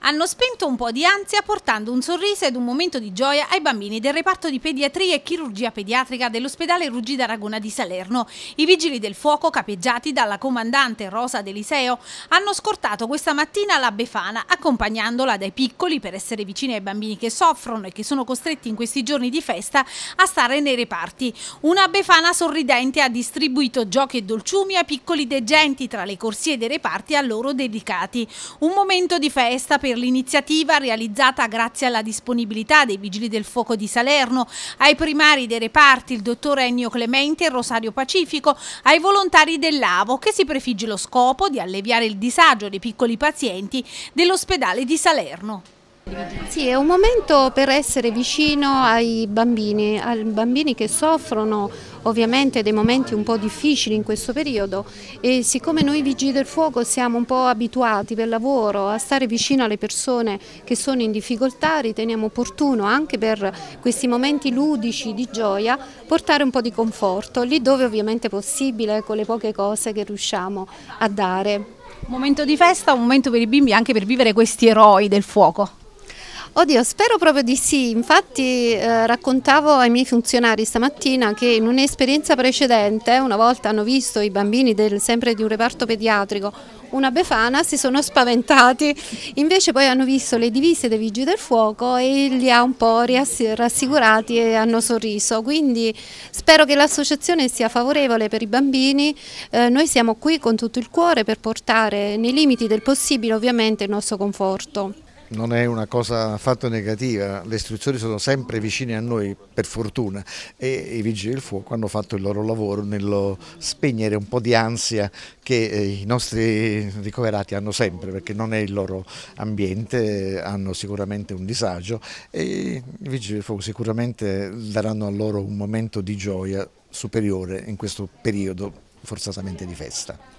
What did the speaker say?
hanno spento un po' di ansia portando un sorriso ed un momento di gioia ai bambini del reparto di pediatria e chirurgia pediatrica dell'ospedale Ruggi d'Aragona di Salerno. I vigili del fuoco, capeggiati dalla comandante Rosa Deliseo, hanno scortato questa mattina la Befana, accompagnandola dai piccoli per essere vicini ai bambini che soffrono e che sono costretti in questi giorni di festa a stare nei reparti. Una Befana sorridente ha distribuito giochi e dolciumi ai piccoli degenti tra le corsie dei reparti a loro dedicati. Un momento di festa per per l'iniziativa realizzata grazie alla disponibilità dei Vigili del Fuoco di Salerno, ai primari dei reparti, il dottor Ennio Clemente e Rosario Pacifico, ai volontari dell'AVO che si prefigge lo scopo di alleviare il disagio dei piccoli pazienti dell'ospedale di Salerno. Sì, è un momento per essere vicino ai bambini, ai bambini che soffrono ovviamente dei momenti un po' difficili in questo periodo e siccome noi vigili del fuoco siamo un po' abituati per lavoro a stare vicino alle persone che sono in difficoltà, riteniamo opportuno anche per questi momenti ludici di gioia portare un po' di conforto, lì dove ovviamente è possibile con le poche cose che riusciamo a dare. Un momento di festa, un momento per i bimbi anche per vivere questi eroi del fuoco. Oddio, spero proprio di sì. Infatti eh, raccontavo ai miei funzionari stamattina che in un'esperienza precedente, una volta hanno visto i bambini del, sempre di un reparto pediatrico, una befana, si sono spaventati. Invece poi hanno visto le divise dei Vigili del Fuoco e li ha un po' rassicurati e hanno sorriso. Quindi spero che l'associazione sia favorevole per i bambini. Eh, noi siamo qui con tutto il cuore per portare nei limiti del possibile ovviamente il nostro conforto non è una cosa affatto negativa, le istruzioni sono sempre vicine a noi per fortuna e i vigili del fuoco hanno fatto il loro lavoro nello spegnere un po' di ansia che eh, i nostri ricoverati hanno sempre perché non è il loro ambiente, hanno sicuramente un disagio e i vigili del fuoco sicuramente daranno a loro un momento di gioia superiore in questo periodo forzatamente di festa.